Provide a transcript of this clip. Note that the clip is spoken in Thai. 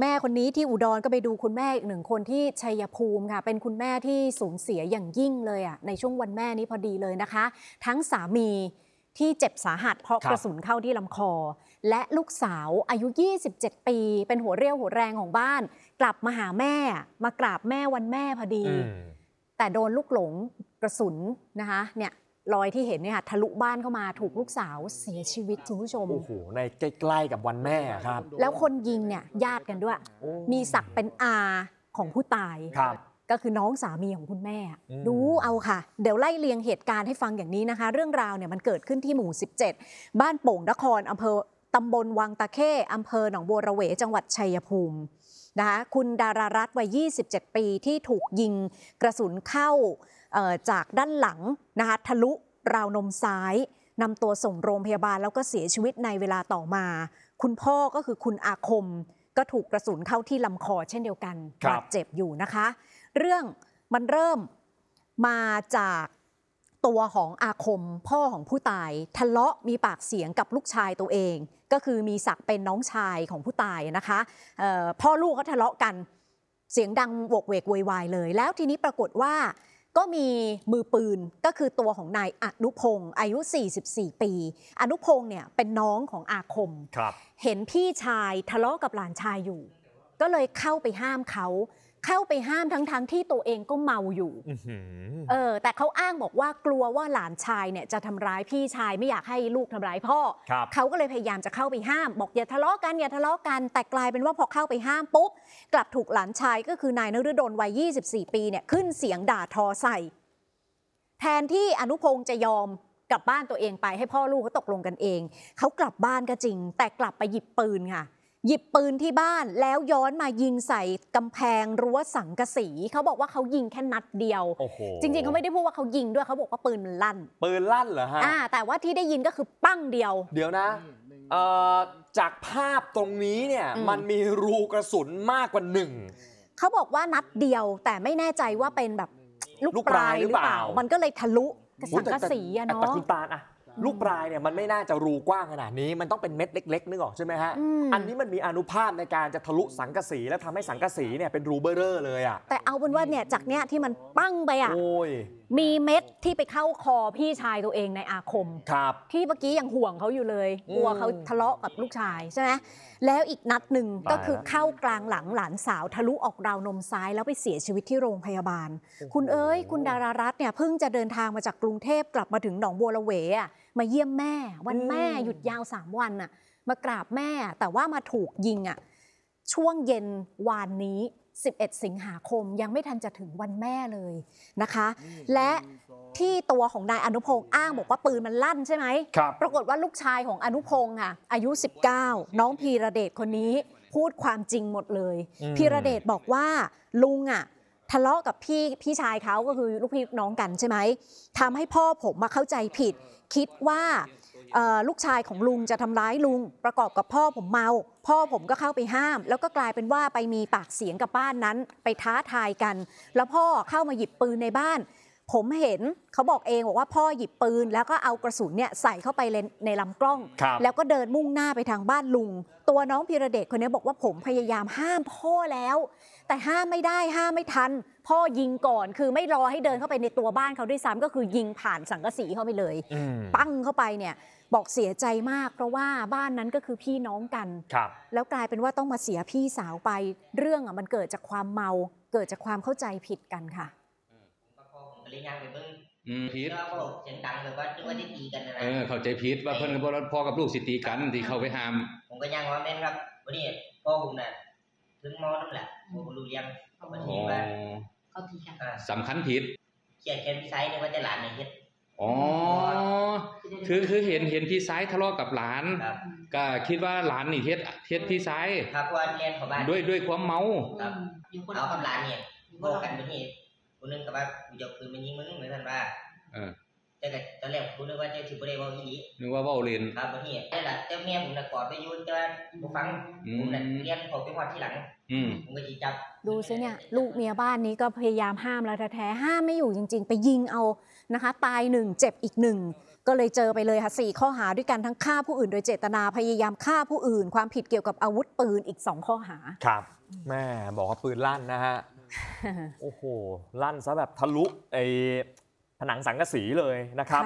แม่คนนี้ที่อุดรก็ไปดูคุณแม่อีกหนึ่งคนที่ชัยภูมิค่ะเป็นคุณแม่ที่สูญเสียอย่างยิ่งเลยอ่ะในช่วงวันแม่นี้พอดีเลยนะคะ ทั้งสามีที่เจ็บสาหัส เพราะกระสุนเข้าที่ลำคอ และลูกสาวอายุ 27 ปีเป็นหัวเรี่ยวหัวแรงของบ้าน กลับมาหาแม่มากราบแม่วันแม่พอดีแต่โดนลูกหลงกระสุนนะคะเนี่ยรอยที่เห็นเนี่ยค่ะทะลุบ้านเข้ามาถูกลูกสาวเสียชีวิตคุณผู้ชมโอ้โหในใกล้ๆกับวันแม่ครับ แล้วคนยิงเนี่ยญาติกันด้วย มีศักดิ์เป็นอาของผู้ตายครับก็คือน้องสามีของคุณแม่ดูเอาค่ะ เดี๋ยวไล่เรียงเหตุการณ์ให้ฟังอย่างนี้นะคะ เรื่องราวเนี่ยมันเกิดขึ้นที่หมู่ 17 บ้านโป่งนครอำเภอตำบลวังตะเข้อำเภอหนองบัวระเวจังหวัดชัยภูมินะคะคุณดารารัตน์วัย 27 ปีที่ถูกยิงกระสุนเข้าจากด้านหลังนะคะทะลุ ราวนมซ้ายนำตัวส่งโรงพยาบาลแล้วก็เสียชีวิตในเวลาต่อมา คุณพ่อก็คือคุณอาคมก็ถูกกระสุนเข้าที่ลำคอเช่นเดียวกันบาดเจ็บอยู่นะคะ เรื่องมันเริ่มมาจากตัวของอาคมพ่อของผู้ตาย ทะเลาะมีปากเสียงกับลูกชายตัวเอง ก็คือมีศักเป็นน้องชายของผู้ตายนะคะพ่อลูกเขาทะเลาะกันเสียงดังโวกเวกวอยวายเลย แล้วทีนี้ปรากฏว่าก็มีมือปืนก็คือตัวของนายอนุพงศ์อายุ 44 ปี อนุพงศ์เนี่ยเป็นน้องของอาคมคเห็นพี่ชายทะเลาะกับหลานชายอยู่ ก็เลยเข้าไปห้ามเขาเข้าไปห้ามทั้งๆทที่ตัวเองก็เมาอยู่เออแต่เขาอ้างบอกว่ากลัวว่าหลานชายเนี่ยจะทำร้ายพี่ชายไม่อยากให้ลูกทำร้ายพ่อ เขาก็เลยพยายามจะเข้าไปห้ามบอกอย่าทะเลาะกันอย่าทะเลาะกันแต่กลายเป็นว่าพอเข้าไปห้ามปุ๊บกลับถูกหลานชายก็คือนายนฤดลวัย 24 ปีเนี่ยขึ้นเสียงด่าทอใส่ แทนที่อนุพงศ์จะยอมกลับบ้านตัวเองไป ให้พ่อลูกเขาตกลงกันเอง เขากลับบ้านก็จริง แต่กลับไปหยิบปืนค่ะหยิบปืนที่บ้านแล้วย้อนมายิงใส่กำแพงรั้วสังกะสี เขาบอกว่าเขายิงแค่นัดเดียว จริงๆเขาไม่ได้พูดว่าเขายิงด้วยเขาบอกว่าปืนมันลั่นปืนลั่นเหรอฮะแต่ว่าที่ได้ยินก็คือปั้งเดียว เดี๋ยวนะจากภาพตรงนี้เนี่ยมันมีรูกระสุนมากกว่าหนึ่งเขาบอกว่านัดเดียวแต่ไม่แน่ใจว่าเป็นแบบลูกปลายหรือเปล่ามันก็เลยทะลุสังกะสีอะนาะแต่เนาคุณตาอะลูกปลายเนี่ยมันไม่น่าจะรูกว้างขนาดนี้มันต้องเป็นเม็ดเล็กๆ นึกออกใช่ไหมฮะ อันนี้มันมีอนุภาพในการจะทะลุสังกะสีแล้วทำให้สังกะสีเนี่ยเป็นรูเบอร์เรอเลยอ่ะแต่เอาเป็นว่าเนี่ยจากเนี้ยที่มันปั้งไปอ่ะโอ้ยมีเม็ดที่ไปเข้าคอพี่ชายตัวเองในอาคม ครับที่เมื่อกี้ยังห่วงเขาอยู่เลยกลัวเขาทะเลาะกับลูกชายใช่ไหมแล้วอีกนัดหนึ่งก็คือเข้ากลางหลังหลานสาวทะลุออกราวนมซ้ายแล้วไปเสียชีวิตที่โรงพยาบาล คุณเอ้ย คุณดารารัตน์เนี่ยเพิ่งจะเดินทางมาจากกรุงเทพกลับมาถึงหนองบัวละเวอะมาเยี่ยมแม่ วันแม่หยุดยาวสามวันอะมากราบแม่แต่ว่ามาถูกยิงอะช่วงเย็นวานนี้ 11 สิงหาคม ยังไม่ทันจะถึงวันแม่เลยนะคะ และที่ตัวของนายอนุพงศ์อ้างบอกว่าปืนมันลั่นใช่ไหมครับปรากฏว่าลูกชายของอนุพงศ์ค่ะ อายุ 19 น้องพีระเดชคนนี้พูดความจริงหมดเลย พีระเดชบอกว่า ลุงอ่ะทะเลาะกับพี่พี่ชายเขาก็คือลูกพี่น้องกันใช่ไหมทำให้พ่อผมมาเข้าใจผิด คิดว่าลูกชายของลุงจะทำร้ายลุงประกอบกับพ่อผมเมาพ่อผมก็เข้าไปห้าม แล้วก็กลายเป็นว่าไปมีปากเสียงกับบ้านนั้นไปท้าทายกัน แล้วพ่อเข้ามาหยิบปืนในบ้านผมเห็นเขาบอกเองบอกว่าพ่อหยิบปืนแล้วก็เอากระสุนเนี่ยใส่เข้าไปในลำกล้องแล้วก็เดินมุ่งหน้าไปทางบ้านลุง ตัวน้องพีระเดชคนนี้บอกว่าผมพยายามห้ามพ่อแล้ว แต่ห้ามไม่ได้ห้ามไม่ทัน พ่อยิงก่อนคือไม่รอให้เดินเข้าไปในตัวบ้านเขาด้วยซ้ำก็คือยิงผ่านสังกะสีเข้าไปเลย ปั้งเข้าไปเนี่ย บอกเสียใจมาก เพราะว่าบ้านนั้นก็คือพี่น้องกันแล้วกลายเป็นว่าต้องมาเสียพี่สาวไปเรื่องอ่ะมันเกิดจากความเมาเกิดจากความเข้าใจผิดกันค่ะสียงยังไปเบิ่งอืมผิดว่าเราเสียงดังแบบว่าจึกว่าที่ตีกันนะเออเข้าใจผิดว่าเพิ่นกับพ่อกับลูกสิตีกันที่เข้าไปห้าม ผมก็ยังว่าแม่นครับวันนี้พ่อผมน่ะถึงมอนั่นแหละผมรู้ยังวันนี้ว่าเขาตีกันสำคัญผิดเขียนแค่พี่ไซส์เนี่ยว่าจะหลานในเฮ็ด อ๋อคือคือเห็นเห็นพี่ซ้ายทะเลาะกับหลานก็คิดว่าหลานนี่เท็ดเท็ดพี่ซ้ายครับว่าเรียนของบ้านด้วยด้วยความเมาครับเอากับหลานเนี่ยโกกันไปนี่นึงกบว่ากคือมันยิงมึงเหมือนท่านว่าเออแต่กตอนแรกุณนึกว่าเจ้าสิบเรเวาอีนลีนึกว่าเบาเรียนครับวันนี้แต่ละเจ้าเมียผมนะกอดไปยุ่นจะ่าผมฟังผมน่ะเรียนผมไปพอดที่หลังผมก็จีจับดูซิเนี่ยลูกเมียบ้านนี้ก็พยายามห้ามแล้วแท้ๆห้ามไม่อยู่จริง ๆ ไปยิงเอานะคะ ตายหนึ่งเจ็บอีกหนึ่งก็เลยเจอไปเลยค่ะสี่ข้อหาด้วยกันทั้งฆ่าผู้อื่น โดยเจตนาพยายามฆ่าผู้อื่น ความผิดเกี่ยวกับอาวุธปืนอีก 2 ข้อหา ครับ แม่บอกว่าปืนลั่นนะฮะโอ้โห ลั่นซะแบบทะลุไอผนังสังกะสีเลยนะครับ